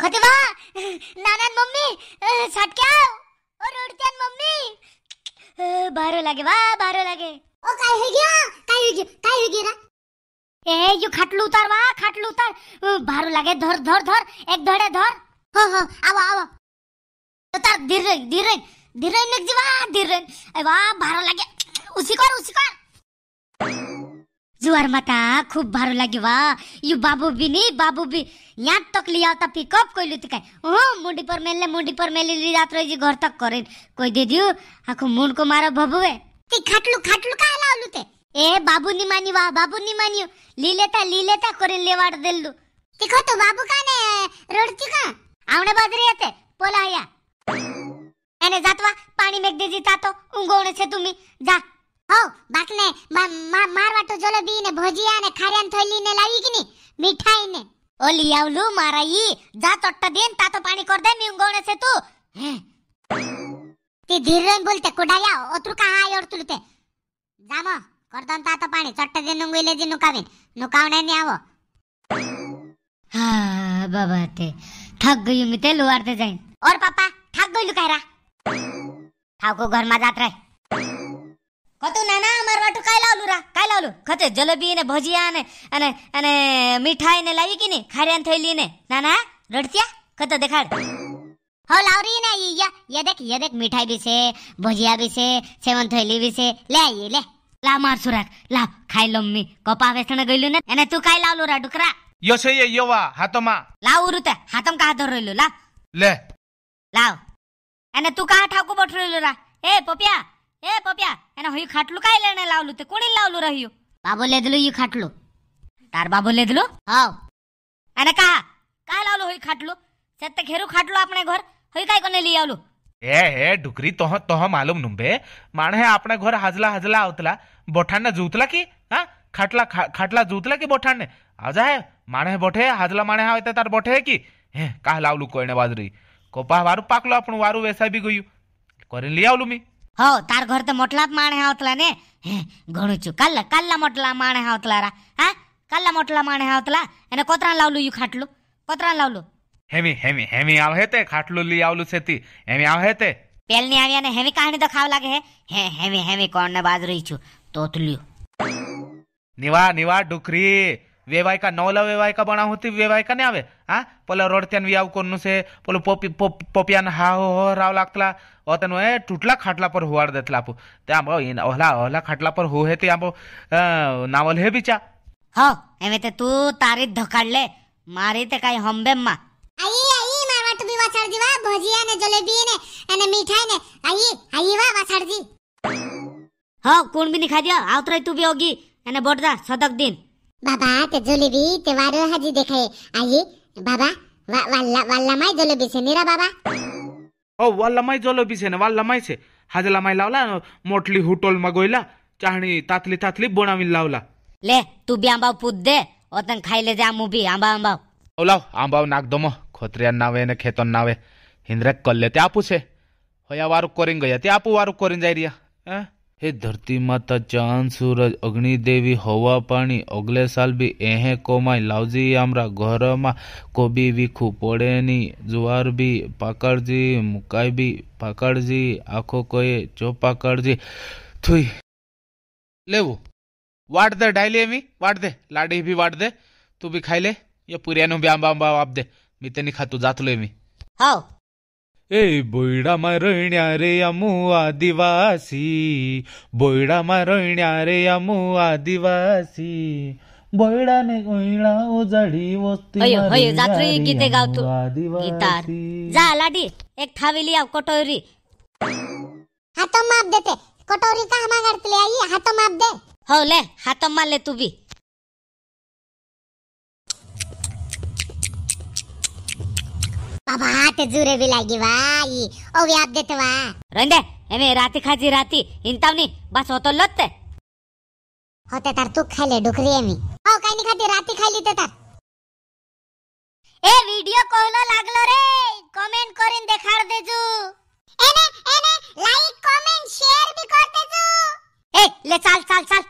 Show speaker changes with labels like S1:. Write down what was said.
S1: खतवा नानान मम्मी
S2: सटक्या और उड़त्यान मम्मी
S1: बारो लागे वा बारो लागे
S2: ओ काय हो गया
S1: काय हो गया काय हो गया ए यो खाटलू उतार वा खाटलू उतार बारो लागे धर धर धर एक धड़े धर हो हो आओ आओ उतार धीरे धीरे धीरे लग जीवा धीरे ए वा बारो लागे उसी कर उसी कर जुवार माता खूप भारू लागे वा यु बाबू बी नी बाबू बी यात तक लिया होता पिकअप कोई लुती काय हो मुंडी पर मेलने मुंडी पर मेली ली रात रोजी घर तक करेन कोई दे दियो आखो मुंड को मारा बबुए ती खाटलू
S2: खाटलू का आला लुते ए बाबू नी मानी वा बाबू नी मानियो ली लेता ली लेता करेन लेवाड़ देल दू देखो तो बाबू का ने रड़ती का आवणे बाजरी येते पोला या એને જાતવા પાણી મેક દેજી તાતો ઊંઘોણે છે તુમી જા હો બાકને મારવાટો જલેબી ને ભજીયા ને ખારિયાન થેલી ને લાવી કે ની મીઠાઈ ને ઓલી આવલુ મારા ઈ જા તોટ્ટ દેન તાતો પાણી કર દે મી ઉંગોણે છે તું હે ती धीरन बोलते कुडाया ओतरू का हाय ओरतुलते जाम करदन ता तो पाणी चट्ट जे नुंगले जे नुकावीन नुकावणे ने आवो
S1: हा बाबा ते थक गई मी ते लोवारते जाईन और पापा थक गई लुकायरा ठाव घर मा रहे કતું ના ના અમાર વાટું કાય લાવલું રા કાય લાવલું ખતે જલેબી ને ભજીયા ને અને અને મીઠાઈ ને લાવી કે ની ખારિયાન થયેલી ને ના ના રડત્યા ખતે દેખાડ
S2: હો લાવરી ને ઈ યા યે દેખ યે દેખ મીઠાઈ બી છે ભજીયા બી છે સેવન થયેલી બી છે લે ઈ લે
S1: લા માર સુરાક લા ખાઈ લો મમ્મી કપા વેસણે ગયેલું ને એને તું કાય લાવલું રા ડુકરા
S3: યો છે યે યોવા હાથોમાં
S1: લાવ ઉરુતે હાથમ કા હાથ રોઈલું લા લે લાવ અને તું કા ઠાકુ બઠરેલું રા એ પપિયા ए पप्या यानं ही खाटलू काय लेणं लावलं ते कोणी लावलं रहियो बाबू लेदलो ही खाटलो तार बाबू लेदलो हो आणि का काय लावलो होई खाटलो सत्य घेरू खाटलो आपणे घर होई काय कोणी लिही
S3: आवलो ए हे डुकरी तोह तोह मालूम नुंबे माण हे आपणे घर हाजला हाजला आवतला बोठांना जुतला की हा खाटला खा, खाटला जुतला की बोठांने आजा हे माणे बोठे हाजला माणे हा तार बोठे की हे का लावलू कोयने बाजरी कोपा वारू पाकलो आपण वारू वेसा बी गयू करीन लिही आवलो मी હો તાર ઘર તો મતલાબ માણે આવતલા ને
S1: ઘણોચુ કલ્લા કલ્લા મતલાબ માણે આવતલારા હા કલ્લા મતલાબ માણે આવતલા એને કોત્રાણ લાવલું યુ ખાટલો પત્રાણ લાવલું
S3: હેમી હેમી હેમી આવેતે ખાટલું લઈ આવલું છેતી હેમી આવેતે
S1: પેલની આવિયાને હેમી કાણી તો ખાવ લાગે હે હે હેમી હેમી કોણ ને બાજરી છુ
S3: તોતલ્યો નિવા નિવા ઢુકરી વેવાય કા નવલા વેવાય કા બણા હોતી વેવાય કા ને આવે હા પેલા રોડત્યાન વિયાવ કોનું છે પેલું પોપી પોપિયાન હા હો હો રાવ લાગતલા ઓતન એ ટૂટલા ખાટલા પર હોવાડ દેતલા આપો ત્યાં બહુ ઓહલા ઓહલા ખાટલા પર હો હે તે આમ નાવલ હે બિચા હો એમે તે તું તારી ધકાડલે
S1: મારી તે કાઈ હંબેમ માં
S2: આઈ આઈ મારવા તું બી વાછાડજી વા ભજીયા ને જલેબી ને અને મીઠાઈ ને આઈ આઈ વા વાછાડજી
S1: હો કોણ બી ની ખાઈ
S2: દો આવતરાય તું બી હોગી અને બોટદા સદક દિન बाबा ते जोलेबी ते वारो हाजी देखे आई बाबा वा, वाल्ला वाल्लामाई जोलेबी से निरा बाबा
S3: ओ वाल्लामाई जोलेबी से ने वाल्लामाई से हाजलामाई लावला मोठली हुटोल मागोयला चाहणी तातली तातली बोणावी लावला ले
S1: तू बी आंबाव पूत दे ओतन खाईले जा मु बी
S3: आंबा आंबाव ओ लाव आंबाव नाक दमो खोत्रिया नावे ने खेतन नावे हिंद्रक कल्ले ते आपू से होया वारू कोरिंग गया ते आपू वारू कोरिंग जाई रिया अं? हे धरती माता चांद सूरज अग्नि देवी हवा पानी अगले साल भी एहे कोमाई लावजी हमरा घर में कोबी वीखू पोड़ेनी जुआर भी पाकड़ जी मुकाई भी पाकड़ जी आखो कोए चो पाकड़ जी थुई लेवो वाट दे डाइले मी वाट दे लाडी भी वाट दे तू भी खाई ले ये पुरिया नु भी आंबा आंबा आप दे मी खातू जात ले मी हाँ ए बोईडा मारण्या रे अमू आदिवासी बोईडा मारण्या रे अमू आदिवासी बोईडा ने गोयडा उजाडी वस्ती अयो जात्री गीते गावतो आदिवासी
S1: जा लाडी एक ठावेली आव कटोरी हातो माप देते कटोरी का मागाडतली आई हातो माप दे हो ले हात मारले तू भी ಅಬಾಟ್ ಜೂರೆ ಬಿಲಾಗಿವಾ ಈ ಅವ್ ಯಾವ್ದೆತವಾ ರಂದೆ ಎಮೆ ರಾತಿ ಖಾಜಿ ರಾತಿ ಇಂತಾವ್ನಿ ಬಸ್ ಹೊತ್ತೊಲ್ಲೊತ್ತೆ
S2: ಹೊತ್ತೆ ತಾರ್ ತೂಕ್ ಖಾಯ್ಲೆ ಡುಕ್ರಿ ಎಮಿ ಅವ್ ಕೈನಿ ಖಾತಿ ರಾತಿ ಖಾಯ್ಲಿದ್ದೆ ತಾರ್ এ ভিডিও কইলো লাগলো রে কমেন্ট করেন দেখার দেজু এনে এনে লাইক কমেন্ট শেয়ার বি করতেজু এ